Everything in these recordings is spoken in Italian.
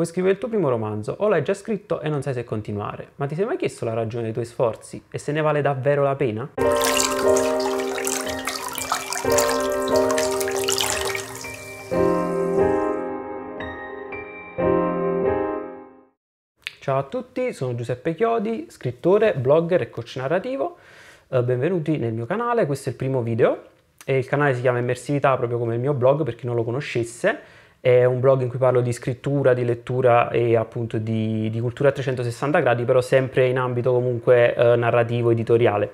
Vuoi scrivere il tuo primo romanzo o l'hai già scritto e non sai se continuare, ma ti sei mai chiesto la ragione dei tuoi sforzi e se ne vale davvero la pena? Ciao a tutti, sono Giuseppe Chiodi, scrittore, blogger e coach narrativo. Eh, benvenuti nel mio canale, questo è il primo video e il canale si chiama Immersività proprio come il mio blog per chi non lo conoscesse è un blog in cui parlo di scrittura, di lettura e appunto di, di cultura a 360 gradi, però sempre in ambito comunque eh, narrativo, editoriale.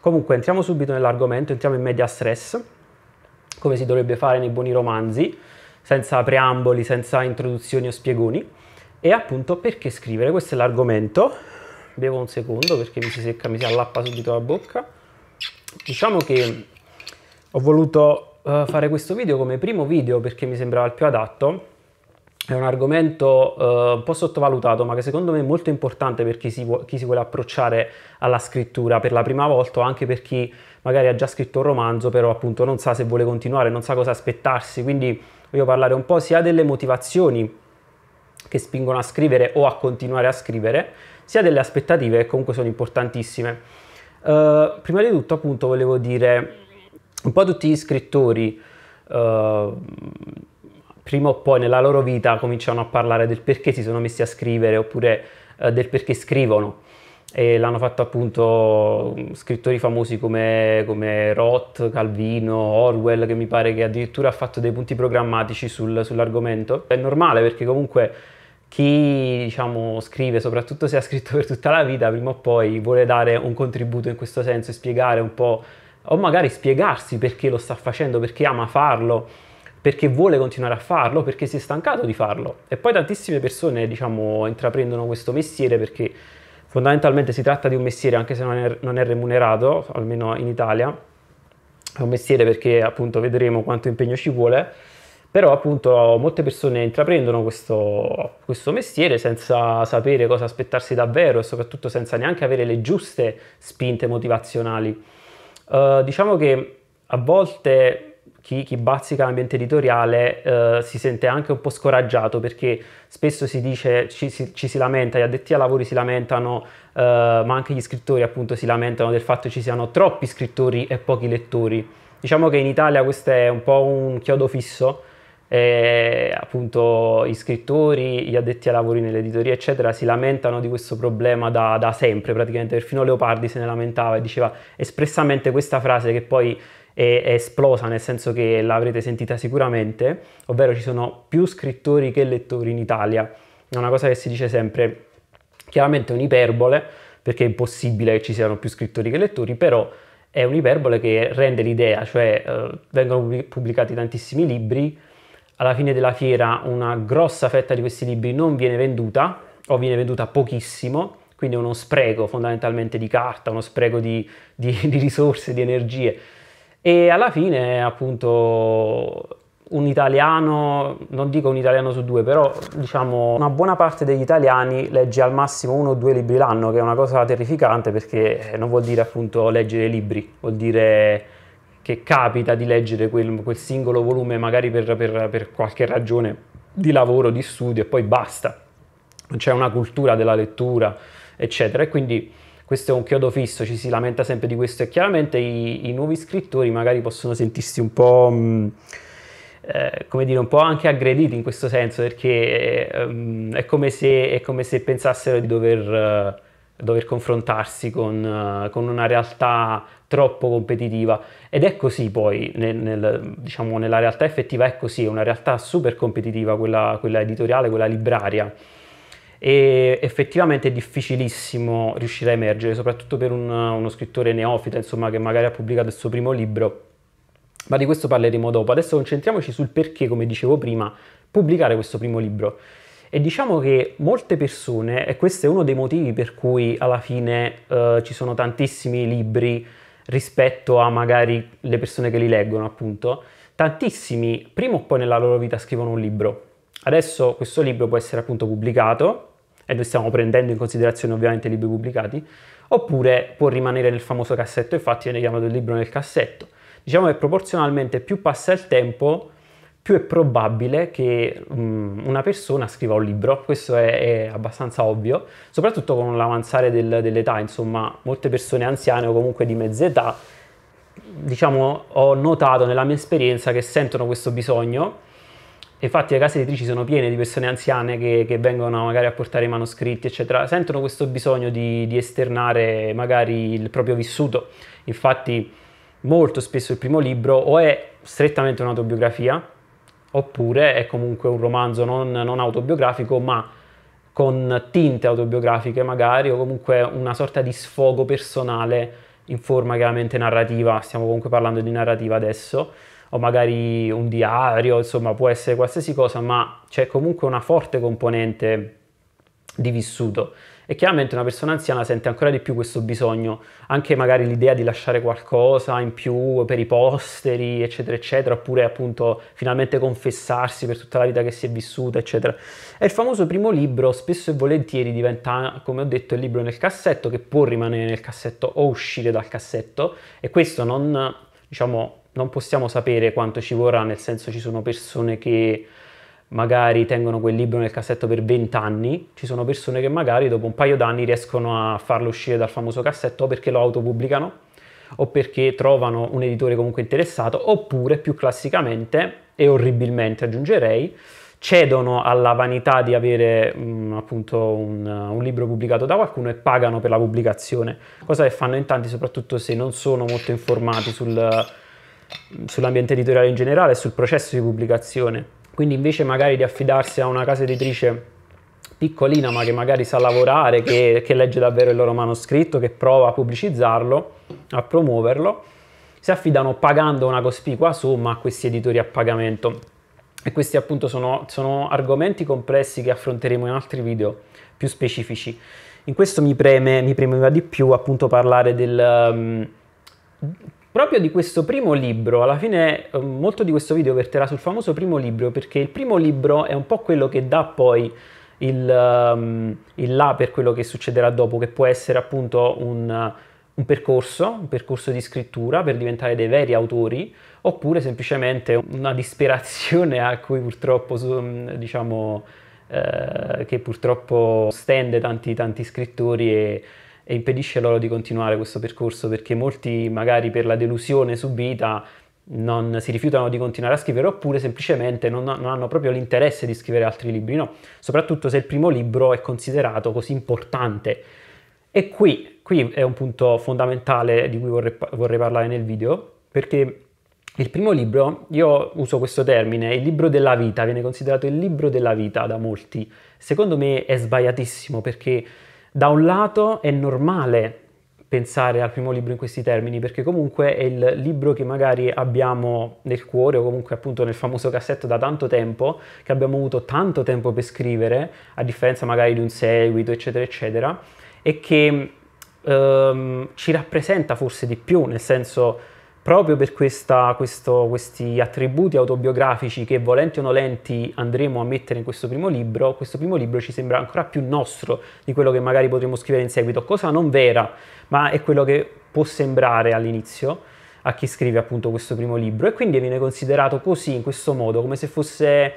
Comunque entriamo subito nell'argomento, entriamo in media stress, come si dovrebbe fare nei buoni romanzi, senza preamboli, senza introduzioni o spiegoni. E appunto perché scrivere, questo è l'argomento. Bevo un secondo perché mi si secca, mi si allappa subito la bocca. Diciamo che ho voluto uh, fare questo video come primo video perché mi sembrava il più adatto. È un argomento uh, un po' sottovalutato, ma che secondo me è molto importante per chi si, vu- chi si vuole approcciare alla scrittura per la prima volta o anche per chi magari ha già scritto un romanzo, però appunto non sa se vuole continuare, non sa cosa aspettarsi. Quindi voglio parlare un po' sia delle motivazioni che spingono a scrivere o a continuare a scrivere, sia delle aspettative che comunque sono importantissime. Uh, prima di tutto appunto volevo dire un po' tutti gli scrittori eh, prima o poi nella loro vita cominciano a parlare del perché si sono messi a scrivere oppure eh, del perché scrivono e l'hanno fatto appunto mm, scrittori famosi come, come, Roth, Calvino, Orwell che mi pare che addirittura ha fatto dei punti programmatici sul, sull'argomento. È normale perché comunque chi diciamo, scrive, soprattutto se ha scritto per tutta la vita, prima o poi vuole dare un contributo in questo senso e spiegare un po' o magari spiegarsi perché lo sta facendo, perché ama farlo, perché vuole continuare a farlo, perché si è stancato di farlo. E poi tantissime persone, diciamo, intraprendono questo mestiere perché fondamentalmente si tratta di un mestiere, anche se non è, non è remunerato, almeno in Italia, è un mestiere perché appunto vedremo quanto impegno ci vuole, però appunto molte persone intraprendono questo, questo, mestiere senza sapere cosa aspettarsi davvero e soprattutto senza neanche avere le giuste spinte motivazionali. Eh, diciamo che a volte chi, chi bazzica l'ambiente editoriale uh, si sente anche un po' scoraggiato perché spesso si dice, ci, ci, ci si lamenta, gli addetti ai lavori si lamentano, uh, ma anche gli scrittori appunto si lamentano del fatto che ci siano troppi scrittori e pochi lettori. Diciamo che in Italia questo è un po' un chiodo fisso eh, appunto gli scrittori, gli addetti ai lavori nell'editoria, eccetera, si lamentano di questo problema da, da, sempre, praticamente perfino Leopardi se ne lamentava e diceva espressamente questa frase che poi è, è esplosa, nel senso che l'avrete sentita sicuramente, ovvero ci sono più scrittori che lettori in Italia. È una cosa che si dice sempre, chiaramente è un'iperbole, perché è impossibile che ci siano più scrittori che lettori, però è un'iperbole che rende l'idea, cioè eh, vengono pubblicati tantissimi libri, alla fine della fiera una grossa fetta di questi libri non viene venduta o viene venduta pochissimo, quindi è uno spreco fondamentalmente di carta, uno spreco di, di, di risorse, di energie. E alla fine appunto un italiano, non dico un italiano su due, però diciamo una buona parte degli italiani legge al massimo uno o due libri l'anno, che è una cosa terrificante perché non vuol dire appunto leggere libri, vuol dire che capita di leggere quel, quel singolo volume magari per, per, per qualche ragione di lavoro, di studio e poi basta. Non C'è una cultura della lettura, eccetera. E quindi questo è un chiodo fisso, ci si lamenta sempre di questo e chiaramente i, i nuovi scrittori magari possono sentirsi un po'... Mh, mm, eh, come dire, un po' anche aggrediti in questo senso perché ehm, è, come se, è, come se, pensassero di dover, eh, dover confrontarsi con, eh, con, una realtà troppo competitiva ed è così poi nel, nel, diciamo, nella realtà effettiva è così, è una realtà super competitiva quella, quella editoriale, quella libraria e effettivamente è difficilissimo riuscire a emergere, soprattutto per un, uno scrittore neofita, insomma, che magari ha pubblicato il suo primo libro. Ma di questo parleremo dopo. Adesso concentriamoci sul perché, come dicevo prima, pubblicare questo primo libro. E diciamo che molte persone, e questo è uno dei motivi per cui alla fine eh, ci sono tantissimi libri rispetto a magari le persone che li leggono, appunto, tantissimi prima o poi nella loro vita scrivono un libro. Adesso questo libro può essere appunto pubblicato, e noi stiamo prendendo in considerazione ovviamente i libri pubblicati, oppure può rimanere nel famoso cassetto, infatti viene chiamato il libro nel cassetto. Diciamo che proporzionalmente più passa il tempo, più è probabile che um, una persona scriva un libro, questo è, è abbastanza ovvio, soprattutto con l'avanzare del, dell'età, insomma, molte persone anziane o comunque di mezza età, diciamo, ho notato nella mia esperienza che sentono questo bisogno. Infatti le case editrici sono piene di persone anziane che, che vengono magari a portare i manoscritti, eccetera, sentono questo bisogno di, di esternare magari il proprio vissuto. Infatti molto spesso il primo libro o è strettamente un'autobiografia, oppure è comunque un romanzo non, non autobiografico ma con tinte autobiografiche magari o comunque una sorta di sfogo personale in forma chiaramente narrativa, stiamo comunque parlando di narrativa adesso, o magari un diario, insomma può essere qualsiasi cosa, ma c'è comunque una forte componente di vissuto. E chiaramente una persona anziana sente ancora di più questo bisogno, anche magari l'idea di lasciare qualcosa in più per i posteri, eccetera, eccetera, oppure appunto finalmente confessarsi per tutta la vita che si è vissuta, eccetera. E il famoso primo libro spesso e volentieri diventa, come ho detto, il libro nel cassetto, che può rimanere nel cassetto o uscire dal cassetto, e questo non, diciamo, non possiamo sapere quanto ci vorrà, nel senso ci sono persone che magari tengono quel libro nel cassetto per 20 anni, ci sono persone che magari dopo un paio d'anni riescono a farlo uscire dal famoso cassetto perché lo autopubblicano o perché trovano un editore comunque interessato, oppure più classicamente e orribilmente aggiungerei, cedono alla vanità di avere mh, mm, appunto un, un, libro pubblicato da qualcuno e pagano per la pubblicazione, cosa che fanno in tanti soprattutto se non sono molto informati sul, sull'ambiente editoriale in generale e sul processo di pubblicazione. Quindi invece magari di affidarsi a una casa editrice piccolina ma che magari sa lavorare, che, che legge davvero il loro manoscritto, che prova a pubblicizzarlo, a promuoverlo, si affidano pagando una cospicua somma a questi editori a pagamento. E questi appunto sono, sono, argomenti complessi che affronteremo in altri video più specifici. In questo mi preme, mi premeva di più appunto parlare del um, Proprio di questo primo libro, alla fine eh, molto di questo video verterà sul famoso primo libro, perché il primo libro è un po' quello che dà poi il, um, il là per quello che succederà dopo, che può essere appunto un, un percorso, un percorso di scrittura per diventare dei veri autori, oppure semplicemente una disperazione a cui purtroppo, mm, diciamo, eh, che purtroppo stende tanti, tanti scrittori e e impedisce loro di continuare questo percorso perché molti magari per la delusione subita non si rifiutano di continuare a scrivere oppure semplicemente non, non, hanno proprio l'interesse di scrivere altri libri, no, soprattutto se il primo libro è considerato così importante. E qui, qui è un punto fondamentale di cui vorrei, vorrei parlare nel video, perché il primo libro, io uso questo termine, il libro della vita, viene considerato il libro della vita da molti. Secondo me è sbagliatissimo perché da un lato è normale pensare al primo libro in questi termini, perché comunque è il libro che magari abbiamo nel cuore o comunque appunto nel famoso cassetto da tanto tempo, che abbiamo avuto tanto tempo per scrivere, a differenza magari di un seguito, eccetera, eccetera, e che ehm, ci rappresenta forse di più, nel senso proprio per questa, questo, questi attributi autobiografici che volenti o nolenti andremo a mettere in questo primo libro, questo primo libro ci sembra ancora più nostro di quello che magari potremo scrivere in seguito, cosa non vera, ma è quello che può sembrare all'inizio a chi scrive appunto questo primo libro e quindi viene considerato così, in questo modo, come se fosse,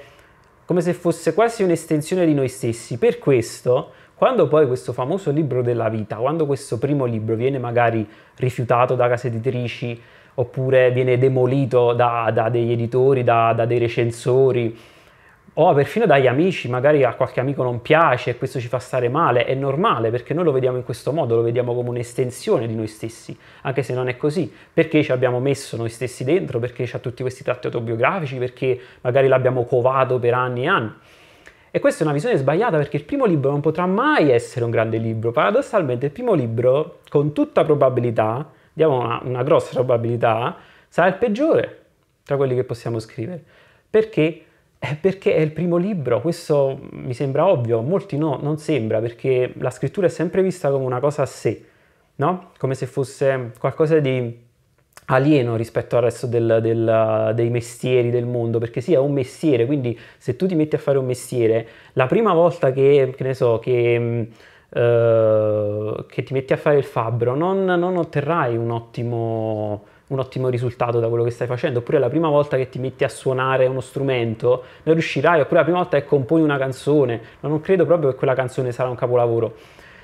come se fosse quasi un'estensione di noi stessi. Per questo quando poi questo famoso libro della vita, quando questo primo libro viene magari rifiutato da case editrici, oppure viene demolito da, da degli editori, da, da, dei recensori o perfino dagli amici, magari a qualche amico non piace e questo ci fa stare male, è normale perché noi lo vediamo in questo modo, lo vediamo come un'estensione di noi stessi, anche se non è così, perché ci abbiamo messo noi stessi dentro, perché ha tutti questi tratti autobiografici, perché magari l'abbiamo covato per anni e anni. E questa è una visione sbagliata perché il primo libro non potrà mai essere un grande libro. Paradossalmente il primo libro, con tutta probabilità, diamo una, una grossa probabilità, sarà il peggiore tra quelli che possiamo scrivere. Perché? Eh, perché è il primo libro, questo mi sembra ovvio, molti no, non sembra, perché la scrittura è sempre vista come una cosa a sé, no? Come se fosse qualcosa di alieno rispetto al resto del, del, dei mestieri del mondo, perché sì, è un mestiere, quindi se tu ti metti a fare un mestiere, la prima volta che, che ne so, che eh, che ti metti a fare il fabbro, non, non otterrai un ottimo, un ottimo risultato da quello che stai facendo, oppure la prima volta che ti metti a suonare uno strumento non riuscirai, oppure la prima volta che componi una canzone, ma non credo proprio che quella canzone sarà un capolavoro.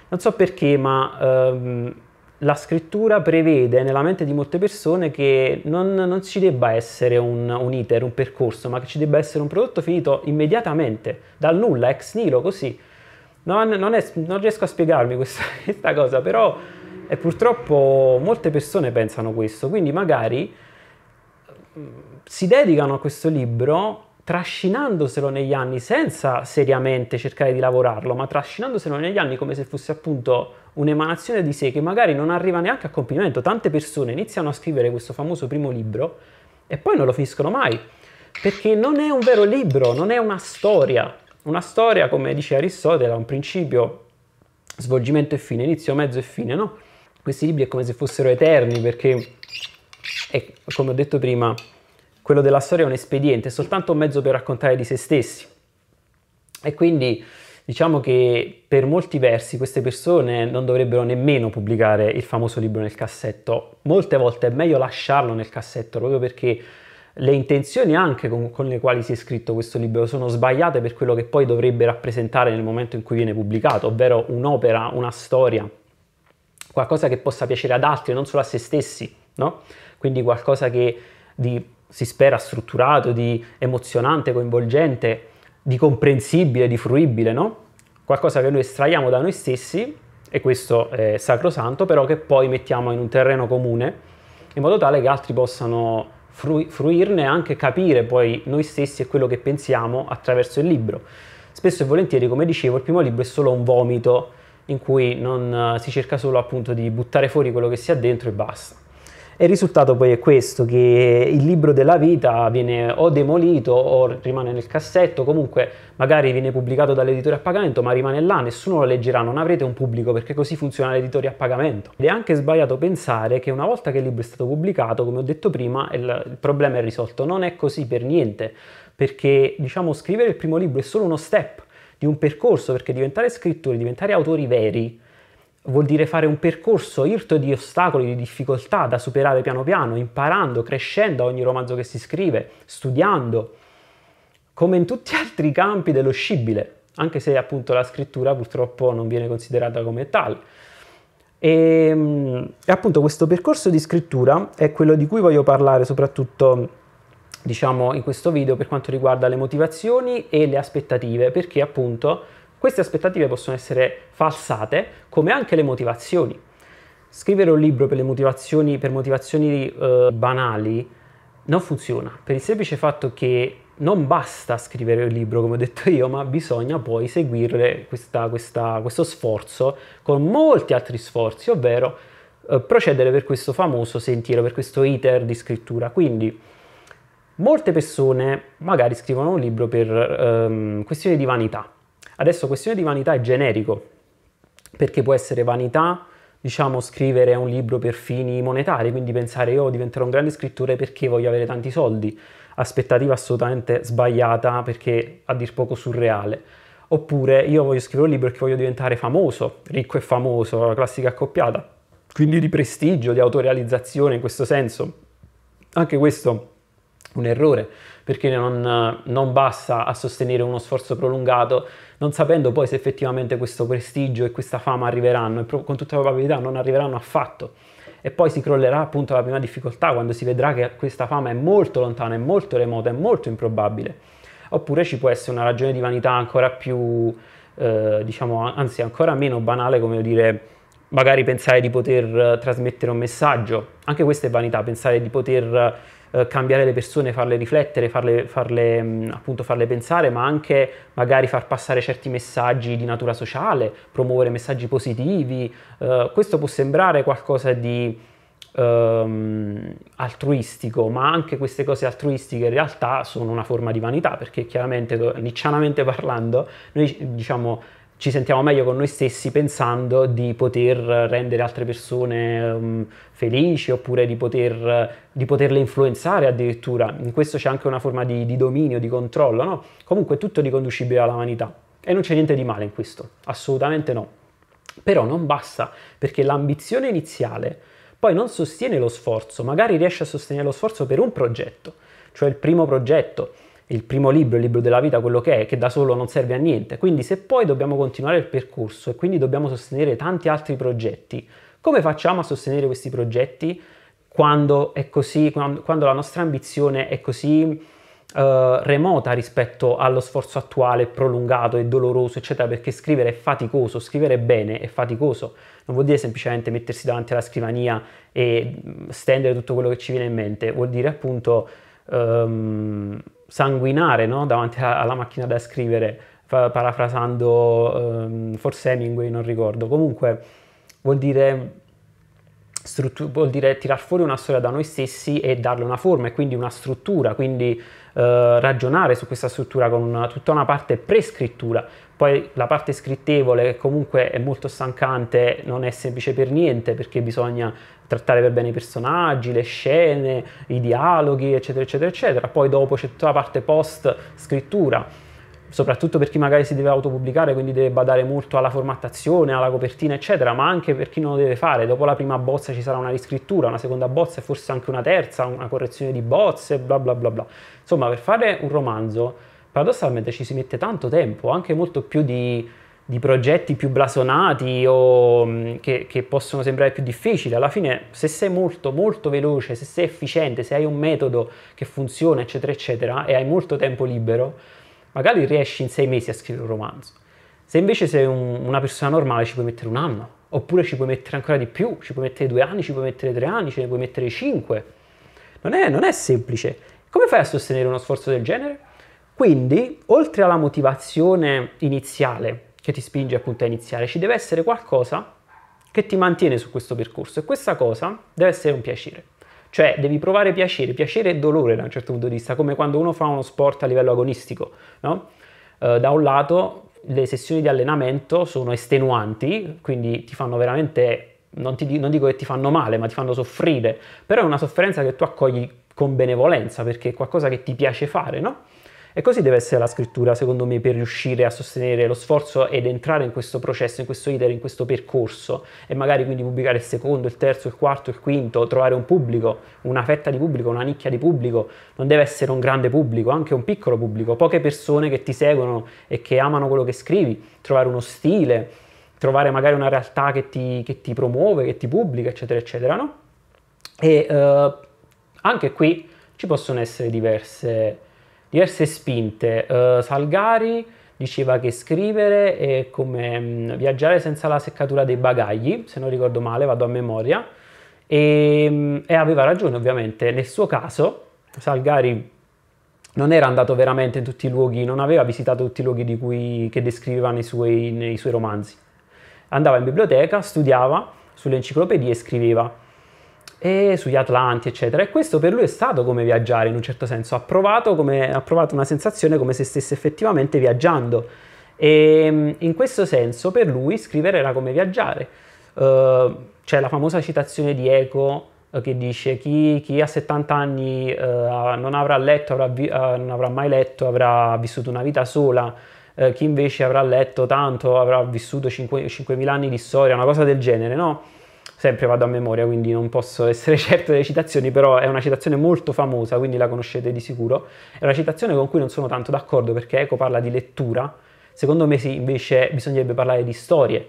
Non so perché, ma ehm, la scrittura prevede nella mente di molte persone che non, non ci debba essere un, un, iter, un percorso, ma che ci debba essere un prodotto finito immediatamente, dal nulla, ex nilo, così. Non, non, è, non riesco a spiegarmi questa, questa cosa, però è eh, purtroppo molte persone pensano questo, quindi magari mm, si dedicano a questo libro trascinandoselo negli anni senza seriamente cercare di lavorarlo, ma trascinandoselo negli anni come se fosse appunto un'emanazione di sé che magari non arriva neanche a compimento. Tante persone iniziano a scrivere questo famoso primo libro e poi non lo finiscono mai, perché non è un vero libro, non è una storia, una storia, come dice Aristotele, ha un principio, svolgimento e fine, inizio, mezzo e fine, no? Questi libri è come se fossero eterni perché, è, come ho detto prima, quello della storia è un espediente, è soltanto un mezzo per raccontare di se stessi. E quindi diciamo che per molti versi queste persone non dovrebbero nemmeno pubblicare il famoso libro nel cassetto. Molte volte è meglio lasciarlo nel cassetto proprio perché le intenzioni anche con, con, le quali si è scritto questo libro sono sbagliate per quello che poi dovrebbe rappresentare nel momento in cui viene pubblicato, ovvero un'opera, una storia, qualcosa che possa piacere ad altri, e non solo a se stessi, no? Quindi qualcosa che di, si spera strutturato, di emozionante, coinvolgente, di comprensibile, di fruibile, no? Qualcosa che noi estraiamo da noi stessi, e questo è sacrosanto, però che poi mettiamo in un terreno comune, in modo tale che altri possano fruirne e anche capire poi noi stessi e quello che pensiamo attraverso il libro. Spesso e volentieri, come dicevo, il primo libro è solo un vomito in cui non, eh, si cerca solo appunto di buttare fuori quello che si ha dentro e basta. E il risultato poi è questo, che il libro della vita viene o demolito o rimane nel cassetto, comunque magari viene pubblicato dall'editore a pagamento, ma rimane là, nessuno lo leggerà, non avrete un pubblico perché così funziona l'editore a pagamento. Ed è anche sbagliato pensare che una volta che il libro è stato pubblicato, come ho detto prima, il, il problema è risolto. Non è così per niente, perché diciamo scrivere il primo libro è solo uno step di un percorso, perché diventare scrittori, diventare autori veri, vuol dire fare un percorso irto di ostacoli, di difficoltà da superare piano piano, imparando, crescendo a ogni romanzo che si scrive, studiando, come in tutti gli altri campi dello scibile, anche se appunto la scrittura purtroppo non viene considerata come tale. E, ehm, e appunto questo percorso di scrittura è quello di cui voglio parlare soprattutto diciamo in questo video per quanto riguarda le motivazioni e le aspettative, perché appunto queste aspettative possono essere falsate, come anche le motivazioni. Scrivere un libro per, motivazioni, per motivazioni eh, banali non funziona, per il semplice fatto che non basta scrivere il libro, come ho detto io, ma bisogna poi seguire questa, questa, questo sforzo con molti altri sforzi, ovvero eh, procedere per questo famoso sentiero, per questo iter di scrittura. Quindi molte persone magari scrivono un libro per ehm, questioni di vanità, Adesso questione di vanità è generico, perché può essere vanità, diciamo, scrivere un libro per fini monetari, quindi pensare io oh, diventerò un grande scrittore perché voglio avere tanti soldi, aspettativa assolutamente sbagliata perché a dir poco surreale. Oppure io voglio scrivere un libro perché voglio diventare famoso, ricco e famoso, la classica accoppiata, quindi di prestigio, di autorealizzazione in questo senso. Anche questo è un errore, perché non, non basta a sostenere uno sforzo prolungato, non sapendo poi se effettivamente questo prestigio e questa fama arriveranno, e con tutta probabilità non arriveranno affatto e poi si crollerà appunto la prima difficoltà quando si vedrà che questa fama è molto lontana, è molto remota, è molto improbabile. Oppure ci può essere una ragione di vanità ancora più, eh, diciamo, anzi ancora meno banale, come dire, magari pensare di poter eh, trasmettere un messaggio. Anche questa è vanità, pensare di poter eh, cambiare le persone, farle riflettere, farle, farle, mm, appunto, farle pensare, ma anche magari far passare certi messaggi di natura sociale, promuovere messaggi positivi. Eh, questo può sembrare qualcosa di ehm, altruistico, ma anche queste cose altruistiche in realtà sono una forma di vanità, perché chiaramente, niccianamente parlando, noi diciamo ci sentiamo meglio con noi stessi pensando di poter rendere altre persone um, felici oppure di, poter, di, poterle influenzare addirittura. In questo c'è anche una forma di, di dominio, di controllo, no? Comunque tutto riconducibile alla vanità e non c'è niente di male in questo, assolutamente no. Però non basta perché l'ambizione iniziale poi non sostiene lo sforzo, magari riesce a sostenere lo sforzo per un progetto, cioè il primo progetto, il primo libro, il libro della vita, quello che è, che da solo non serve a niente. Quindi se poi dobbiamo continuare il percorso e quindi dobbiamo sostenere tanti altri progetti, come facciamo a sostenere questi progetti quando è così, quando, la nostra ambizione è così... Uh, remota rispetto allo sforzo attuale, prolungato e doloroso, eccetera, perché scrivere è faticoso, scrivere bene è faticoso, non vuol dire semplicemente mettersi davanti alla scrivania e mm, stendere tutto quello che ci viene in mente, vuol dire appunto um, sanguinare no? davanti alla macchina da scrivere, parafrasando um, forse Hemingway, non ricordo. Comunque vuol dire, struttu- vuol dire tirar fuori una storia da noi stessi e darle una forma e quindi una struttura, quindi eh, ragionare su questa struttura con una, tutta una parte prescrittura, poi la parte scrittevole che comunque è molto stancante non è semplice per niente perché bisogna trattare per bene i personaggi, le scene, i dialoghi, eccetera, eccetera, eccetera. Poi dopo c'è tutta la parte post scrittura soprattutto per chi magari si deve autopubblicare, quindi deve badare molto alla formattazione, alla copertina, eccetera, ma anche per chi non lo deve fare. Dopo la prima bozza ci sarà una riscrittura, una seconda bozza e forse anche una terza, una correzione di bozze, bla bla bla bla. Insomma, per fare un romanzo, paradossalmente ci si mette tanto tempo, anche molto più di, di progetti più blasonati o mm, che, che possono sembrare più difficili. Alla fine, se sei molto, molto veloce, se sei efficiente, se hai un metodo che funziona, eccetera, eccetera, e hai molto tempo libero, magari riesci in sei mesi a scrivere un romanzo. Se invece sei un, una persona normale ci puoi mettere un anno, oppure ci puoi mettere ancora di più, ci puoi mettere due anni, ci puoi mettere tre anni, ce ne puoi mettere cinque. Non è, non è semplice. Come fai a sostenere uno sforzo del genere? Quindi, oltre alla motivazione iniziale che ti spinge appunto a iniziare, ci deve essere qualcosa che ti mantiene su questo percorso e questa cosa deve essere un piacere. Cioè devi provare piacere, piacere e dolore da un certo punto di vista, come quando uno fa uno sport a livello agonistico, no? eh, da un lato le sessioni di allenamento sono estenuanti, quindi ti fanno veramente, non, ti, non dico che ti fanno male, ma ti fanno soffrire, però è una sofferenza che tu accogli con benevolenza perché è qualcosa che ti piace fare, no? E così deve essere la scrittura, secondo me, per riuscire a sostenere lo sforzo ed entrare in questo processo, in questo iter, in questo percorso e magari quindi pubblicare il secondo, il terzo, il quarto, il quinto, trovare un pubblico, una fetta di pubblico, una nicchia di pubblico. Non deve essere un grande pubblico, anche un piccolo pubblico, poche persone che ti seguono e che amano quello che scrivi, trovare uno stile, trovare magari una realtà che ti, che ti promuove, che ti pubblica, eccetera, eccetera, no? E uh, anche qui ci possono essere diverse diverse spinte. Uh, Salgari diceva che scrivere è come mh, mm, viaggiare senza la seccatura dei bagagli, se non ricordo male, vado a memoria, e, mh, mm, e aveva ragione ovviamente. Nel suo caso, Salgari non era andato veramente in tutti i luoghi, non aveva visitato tutti i luoghi cui, che descriveva nei suoi, nei suoi romanzi. Andava in biblioteca, studiava sulle enciclopedie e scriveva e sugli Atlanti, eccetera. E questo per lui è stato come viaggiare in un certo senso, ha provato, come, ha provato una sensazione come se stesse effettivamente viaggiando. E mm, in questo senso per lui scrivere era come viaggiare. Uh, c'è la famosa citazione di Eco eh, che dice chi, chi a 70 anni uh, non avrà letto, avrà vi- uh, non avrà mai letto, avrà vissuto una vita sola, chi invece avrà letto tanto, avrà vissuto 5, 5.000 anni di storia, una cosa del genere, no? sempre vado a memoria, quindi non posso essere certo delle citazioni, però è una citazione molto famosa, quindi la conoscete di sicuro. È una citazione con cui non sono tanto d'accordo perché Eco parla di lettura, secondo me sì, invece bisognerebbe parlare di storie,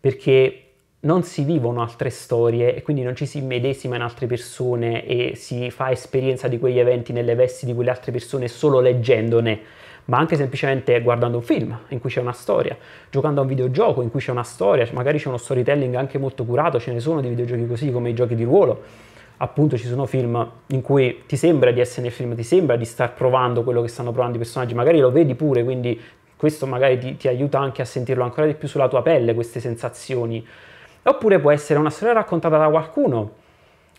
perché non si vivono altre storie e quindi non ci si medesima in altre persone e si fa esperienza di quegli eventi nelle vesti di quelle altre persone solo leggendone ma anche semplicemente guardando un film in cui c'è una storia, giocando a un videogioco in cui c'è una storia, magari c'è uno storytelling anche molto curato, ce ne sono di videogiochi così come i giochi di ruolo. Appunto ci sono film in cui ti sembra di essere nel film, ti sembra di star provando quello che stanno provando i personaggi, magari lo vedi pure, quindi questo magari ti, ti aiuta anche a sentirlo ancora di più sulla tua pelle, queste sensazioni. Oppure può essere una storia raccontata da qualcuno,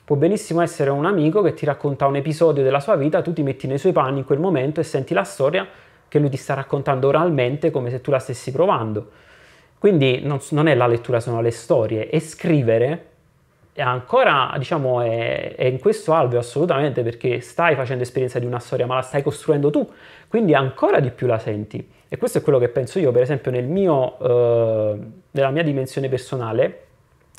Può benissimo essere un amico che ti racconta un episodio della sua vita, tu ti metti nei suoi panni in quel momento e senti la storia che lui ti sta raccontando oralmente come se tu la stessi provando. Quindi non, non è la lettura, sono le storie. E scrivere è ancora, diciamo, è, è in questo alveo assolutamente perché stai facendo esperienza di una storia, ma la stai costruendo tu, quindi ancora di più la senti. E questo è quello che penso io, per esempio, nel mio, eh, nella mia dimensione personale,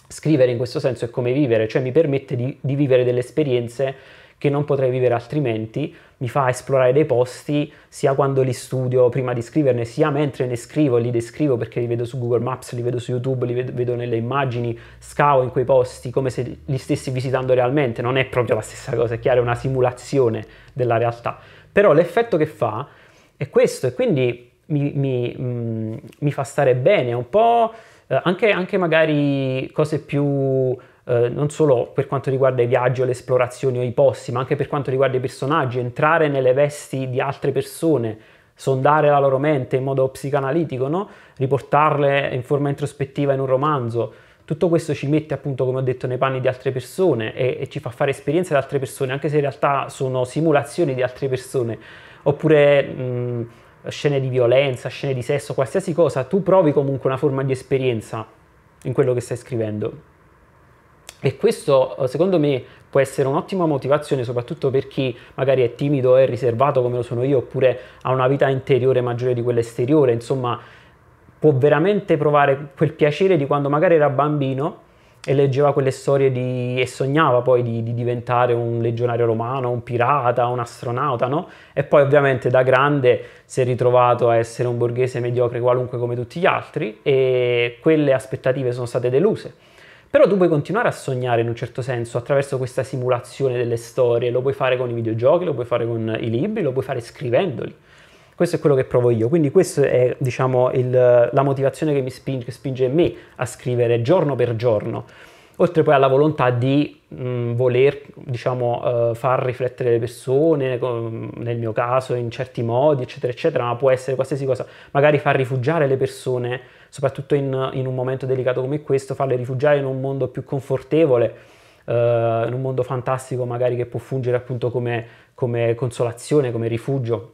scrivere in questo senso è come vivere, cioè mi permette di, di vivere delle esperienze che non potrei vivere altrimenti, mi fa esplorare dei posti sia quando li studio prima di scriverne, sia mentre ne scrivo, li descrivo perché li vedo su Google Maps, li vedo su YouTube, li vedo, vedo nelle immagini, scavo in quei posti come se li stessi visitando realmente, non è proprio la stessa cosa, è chiaro, è una simulazione della realtà, però l'effetto che fa è questo e quindi mi, mi, mh, mm, mi fa stare bene, un po' eh, anche, anche magari cose più eh, non solo per quanto riguarda i viaggi o le esplorazioni o i posti, ma anche per quanto riguarda i personaggi, entrare nelle vesti di altre persone, sondare la loro mente in modo psicoanalitico, no? riportarle in forma introspettiva in un romanzo. Tutto questo ci mette appunto, come ho detto, nei panni di altre persone e, e ci fa fare esperienze di altre persone, anche se in realtà sono simulazioni di altre persone. Oppure mh, scene di violenza, scene di sesso, qualsiasi cosa, tu provi comunque una forma di esperienza in quello che stai scrivendo. E questo secondo me può essere un'ottima motivazione soprattutto per chi magari è timido e riservato come lo sono io oppure ha una vita interiore maggiore di quella esteriore, insomma può veramente provare quel piacere di quando magari era bambino e leggeva quelle storie di, e sognava poi di, di, diventare un legionario romano, un pirata, un astronauta, no? E poi ovviamente da grande si è ritrovato a essere un borghese mediocre qualunque come tutti gli altri e quelle aspettative sono state deluse però tu puoi continuare a sognare in un certo senso attraverso questa simulazione delle storie, lo puoi fare con i videogiochi, lo puoi fare con i libri, lo puoi fare scrivendoli. Questo è quello che provo io, quindi questa è diciamo, il, la motivazione che mi spinge, che spinge me a scrivere giorno per giorno oltre poi alla volontà di mh, mm, voler diciamo, uh, far riflettere le persone, com, nel mio caso in certi modi, eccetera, eccetera, ma può essere qualsiasi cosa, magari far rifugiare le persone soprattutto in, in un momento delicato come questo, farle rifugiare in un mondo più confortevole, eh, in un mondo fantastico magari che può fungere appunto come, come consolazione, come rifugio.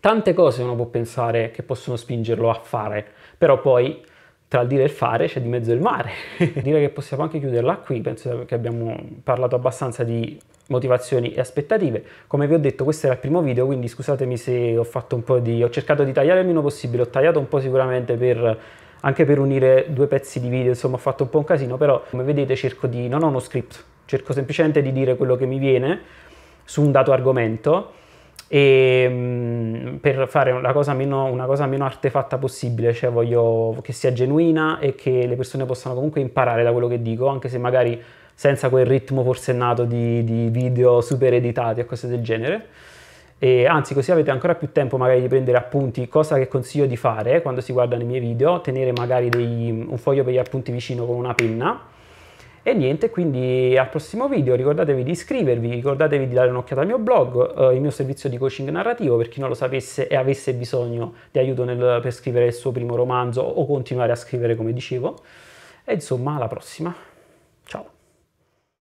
Tante cose uno può pensare che possono spingerlo a fare, però poi tra il dire e il fare c'è di mezzo il mare. Direi che possiamo anche chiuderla qui, penso che abbiamo parlato abbastanza di motivazioni e aspettative. Come vi ho detto, questo era il primo video, quindi scusatemi se ho fatto un po' di... ho cercato di tagliare il meno possibile, ho tagliato un po' sicuramente per anche per unire due pezzi di video, insomma ho fatto un po' un casino, però come vedete cerco di... non ho uno script, cerco semplicemente di dire quello che mi viene su un dato argomento e mm, per fare una cosa, meno, una cosa meno artefatta possibile, cioè voglio che sia genuina e che le persone possano comunque imparare da quello che dico, anche se magari senza quel ritmo forsennato di, di video super editati e cose del genere. E anzi, così avete ancora più tempo magari di prendere appunti, cosa che consiglio di fare quando si guardano i miei video, tenere magari dei, un foglio per gli appunti vicino con una penna e niente, quindi al prossimo video ricordatevi di iscrivervi, ricordatevi di dare un'occhiata al mio blog, eh, il mio servizio di coaching narrativo per chi non lo sapesse e avesse bisogno di aiuto nel, per scrivere il suo primo romanzo o continuare a scrivere come dicevo. E insomma, alla prossima.